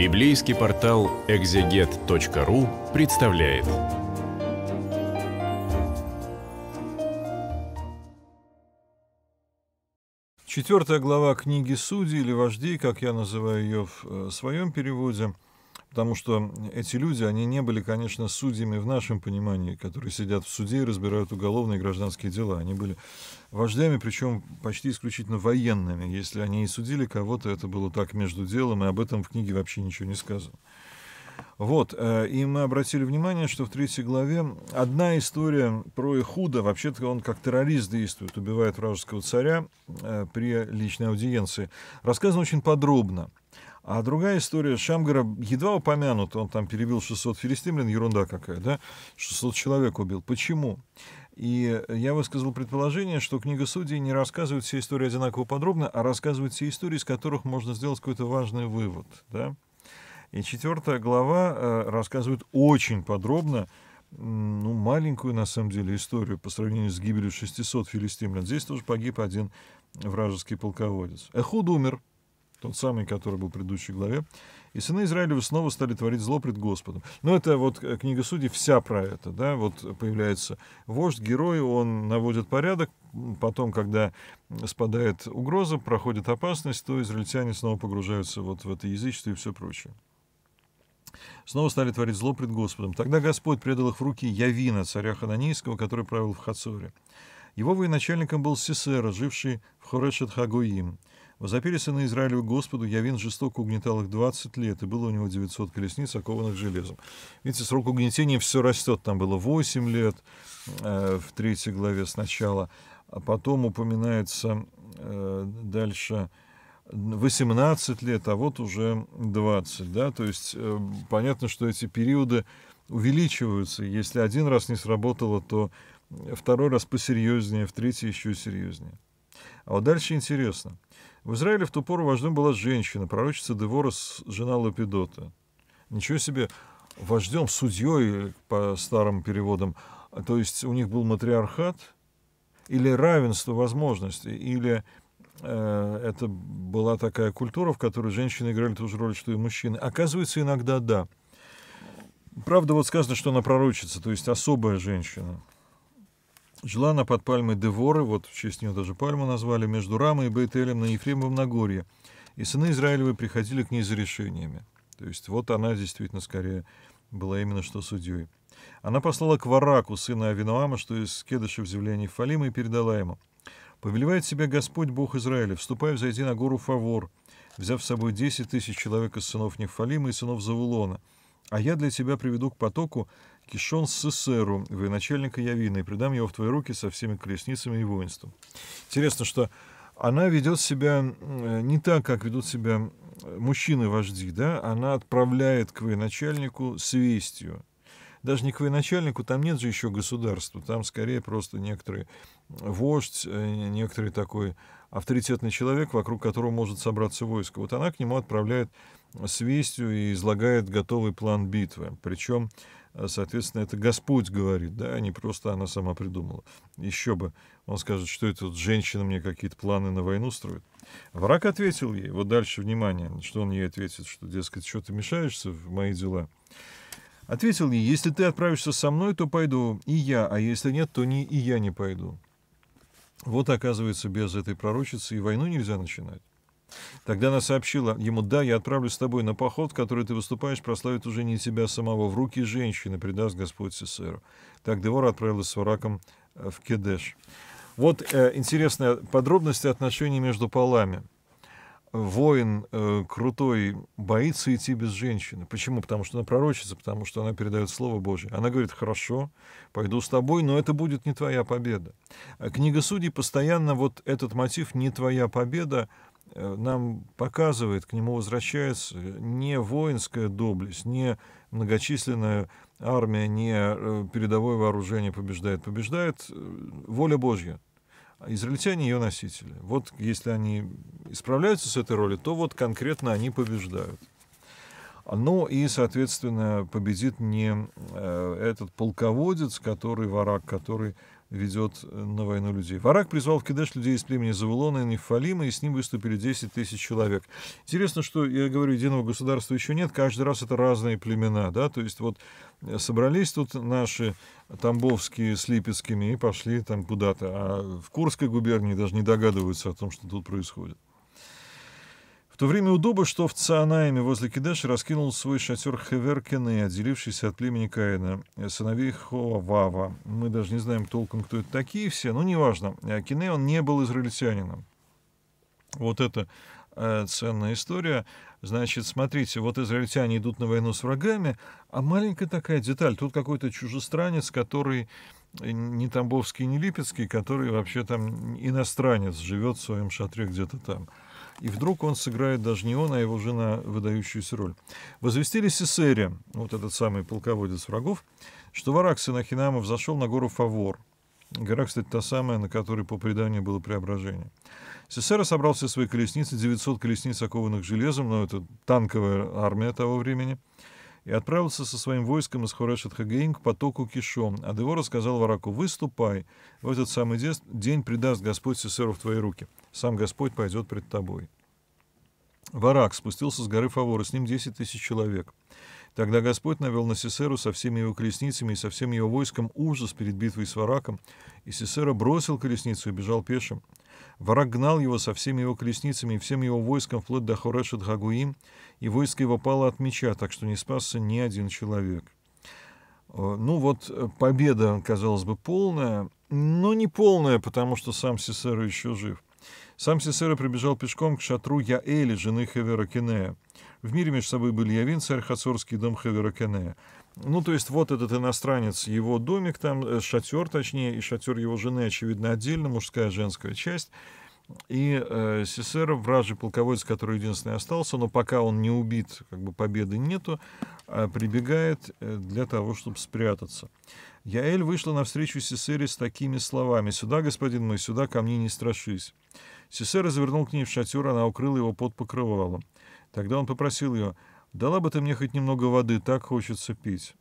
Библейский портал экзегет.ру представляет. Четвертая глава книги «Судей» или «Вождей», как я называю ее в э, своем переводе – потому что эти люди, они не были, конечно, судьями в нашем понимании, которые сидят в суде и разбирают уголовные и гражданские дела. Они были вождями, причем почти исключительно военными. Если они и судили кого-то, это было так между делом, и об этом в книге вообще ничего не сказано. Вот, э, и мы обратили внимание, что в третьей главе одна история про Ихуда, вообще-то он как террорист действует, убивает вражеского царя э, при личной аудиенции, рассказана очень подробно. А другая история, Шамгара едва упомянут, он там перебил 600 филистимлян, ерунда какая, да? 600 человек убил. Почему? И я высказал предположение, что книга судей не рассказывает все истории одинаково подробно, а рассказывает все истории, из которых можно сделать какой-то важный вывод, да? И четвертая глава э, рассказывает очень подробно, ну, маленькую, на самом деле, историю по сравнению с гибелью 600 филистимлян. Здесь тоже погиб один вражеский полководец. Эхуд умер, тот самый, который был в предыдущей главе. И сыны Израилевы снова стали творить зло пред Господом. Но ну, это вот э, книга судей вся про это, да, вот появляется вождь, герой, он наводит порядок, потом, когда спадает угроза, проходит опасность, то израильтяне снова погружаются вот в это язычество и все прочее. Снова стали творить зло пред Господом. Тогда Господь предал их в руки Явина, царя Хананийского, который правил в Хацоре. Его военачальником был Сесера, живший в Хорешет-Хагуим. Возопили сыны Израилевы Господу, Явин жестоко угнетал их 20 лет, и было у него 900 колесниц, окованных железом. Видите, срок угнетения все растет, там было 8 лет э, в третьей главе сначала, а потом упоминается э, дальше 18 лет, а вот уже 20, да, то есть э, понятно, что эти периоды увеличиваются, если один раз не сработало, то второй раз посерьезнее, в третий еще серьезнее. А вот дальше интересно. В Израиле в ту пору вождем была женщина, пророчица Девора жена Лапидота. Ничего себе, вождем, судьей, по старым переводам. То есть у них был матриархат или равенство возможностей, или э, это была такая культура, в которой женщины играли ту же роль, что и мужчины. Оказывается, иногда да. Правда, вот сказано, что она пророчица, то есть особая женщина. Жила она под пальмой Деворы, вот в честь нее даже пальму назвали, между Рамой и Бейтелем на Ефремовом Нагорье. И сыны Израилевы приходили к ней за решениями. То есть вот она действительно скорее была именно что судьей. Она послала к Вараку, сына Авинуама, что из Кедыша в земле Нефалима и передала ему. «Повелевает себя Господь, Бог Израиля, вступай взойди на гору Фавор, взяв с собой десять тысяч человек из сынов Нефалима и сынов Завулона, а я для тебя приведу к потоку Кишон Сесеру, военачальника Явина, и предам его в твои руки со всеми колесницами и воинством. Интересно, что она ведет себя э, не так, как ведут себя мужчины-вожди, да, она отправляет к военачальнику с вестью. Даже не к военачальнику, там нет же еще государства, там скорее просто некоторый вождь, э, некоторый такой авторитетный человек, вокруг которого может собраться войско. Вот она к нему отправляет с вестью и излагает готовый план битвы. Причем а, соответственно, это Господь говорит, да, а не просто она сама придумала. Еще бы, он скажет, что это вот женщина мне какие-то планы на войну строит. Враг ответил ей, вот дальше, внимание, что он ей ответит, что, дескать, что ты мешаешься в мои дела. Ответил ей, если ты отправишься со мной, то пойду и я, а если нет, то не и я не пойду. Вот, оказывается, без этой пророчицы и войну нельзя начинать. Тогда она сообщила ему, да, я отправлюсь с тобой на поход, который ты выступаешь, прославит уже не тебя самого, в руки женщины предаст Господь Сесеру. Так Девора отправилась с Вараком э, в Кедеш. Вот э, интересные подробности отношений между полами. Воин э, крутой боится идти без женщины. Почему? Потому что она пророчится, потому что она передает Слово Божье. Она говорит, хорошо, пойду с тобой, но это будет не твоя победа. Э, книга Судей постоянно вот этот мотив «не твоя победа» Э, нам показывает, к нему возвращается э, не воинская доблесть, не многочисленная армия, не э, передовое вооружение побеждает. Побеждает воля Божья. Израильтяне ее носители. Вот если они исправляются с этой роли, то вот конкретно они побеждают. Ну и, соответственно, победит не этот полководец, который ворак, который ведет э, на войну людей. Варак призвал в Кедеш людей из племени Завулона и Нефалима, и с ним выступили 10 тысяч человек. Интересно, что, я говорю, единого государства еще нет, каждый раз это разные племена, да, то есть вот э, собрались тут наши тамбовские с липецкими и пошли там куда-то, а в Курской губернии даже не догадываются о том, что тут происходит то время удобо, что в Цаанаиме возле Кидеша раскинул свой шатер Хеверкины, отделившийся от племени Каина, э, сыновей Хоавава. Мы даже не знаем толком, кто это такие все, но неважно. Э, Кине он не был израильтянином. Вот это э, ценная история. Значит, смотрите, вот израильтяне идут на войну с врагами, а маленькая такая деталь. Тут какой-то чужестранец, который не Тамбовский, не Липецкий, который вообще там иностранец, живет в своем шатре где-то там и вдруг он сыграет даже не он, а его жена выдающуюся роль. Возвестили Сесере, вот этот самый полководец врагов, что варак сын Ахинамов взошел на гору Фавор. Гора, кстати, та самая, на которой по преданию было преображение. Сесера собрал все свои колесницы, 900 колесниц, окованных железом, но это танковая армия того времени – и отправился со своим войском из Хорешет-Хагаим к потоку Кишон. А Девора сказал Вараку, «Выступай, в этот самый день предаст Господь Сесеру в твои руки. Сам Господь пойдет пред тобой». Варак спустился с горы Фавора, с ним 10 тысяч человек. Тогда Господь навел на Сесеру со всеми его колесницами и со всем его войском ужас перед битвой с Вараком, и Сесера бросил колесницу и бежал пешим. Враг гнал его со всеми его колесницами и всем его войском вплоть до Хорешет Гагуим, и войско его пало от меча, так что не спасся ни один человек. Э, ну вот, э, победа, казалось бы, полная, но не полная, потому что сам Сесера еще жив. Сам Сесера прибежал пешком к шатру Яэли, жены Хевера Кенея. В мире между собой были Явин, царь Хацорский, дом Хевера Кенея. Ну, то есть вот этот иностранец, его домик там, э, шатер точнее, и шатер его жены, очевидно, отдельно, мужская женская часть. И э, Сесеров, вражий полководец, который единственный остался, но пока он не убит, как бы победы нету, э, прибегает э, для того, чтобы спрятаться. Яэль вышла навстречу Сесере с такими словами «Сюда, господин мой, сюда, ко мне не страшись». Сесер развернул к ней в шатер, она укрыла его под покрывалом. Тогда он попросил ее «Дала бы ты мне хоть немного воды, так хочется пить».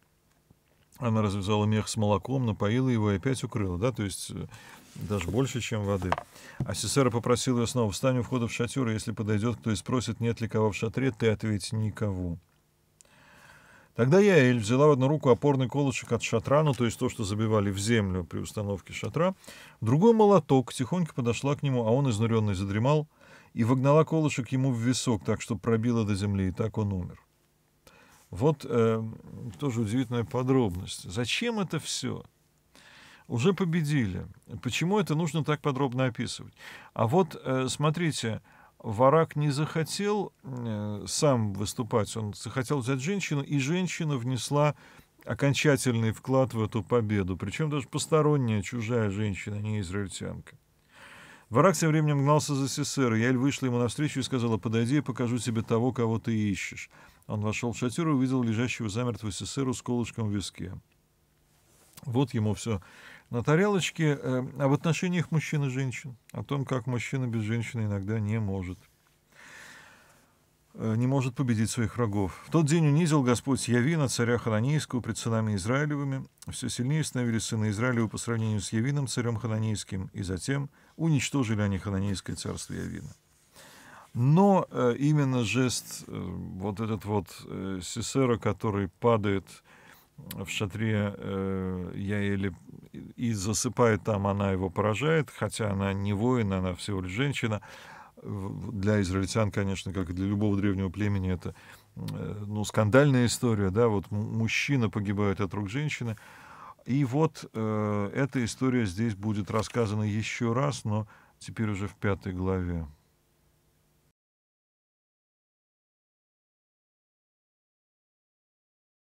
Она развязала мех с молоком, напоила его и опять укрыла, да, то есть э, даже больше, чем воды. А Сесера попросил ее снова, встань у входа в шатер, и а если подойдет кто и спросит, нет ли кого в шатре, ты ответь никого. Тогда я, Эль, взяла в одну руку опорный колышек от шатра, ну, то есть то, что забивали в землю при установке шатра, в другой молоток, тихонько подошла к нему, а он, изнуренный, задремал — и вогнала колышек ему в висок, так что пробила до земли, и так он умер. Вот э, тоже удивительная подробность. Зачем это все? Уже победили. Почему это нужно так подробно описывать? А вот, э, смотрите, Варак не захотел э, сам выступать, он захотел взять женщину, и женщина внесла окончательный вклад в эту победу. Причем даже посторонняя, чужая женщина, не израильтянка. Варак тем временем гнался за Сесера. Яль вышла ему навстречу и сказала, «Подойди, я покажу тебе того, кого ты ищешь». Он вошел в шатер и увидел лежащего замертво Сесеру с колышком в виске. Вот ему все на тарелочке э, об отношениях мужчин и женщин, о том, как мужчина без женщины иногда не может. Э, не может победить своих врагов. В тот день унизил Господь Явина, царя Хананейского, пред сынами Израилевыми. Все сильнее становились сыны Израилева по сравнению с Явином, царем Хананейским, и затем уничтожили они Хананейское царство Явина. Но э, именно жест, э, вот этот вот э, Сесера, который падает э, в шатре э, Яэли и засыпает там, она его поражает, хотя она не воин, она всего лишь женщина – для израильтян, конечно, как и для любого древнего племени, это э, ну, скандальная история, да, вот мужчина погибает от рук женщины. И вот э, эта история здесь будет рассказана еще раз, но теперь уже в пятой главе.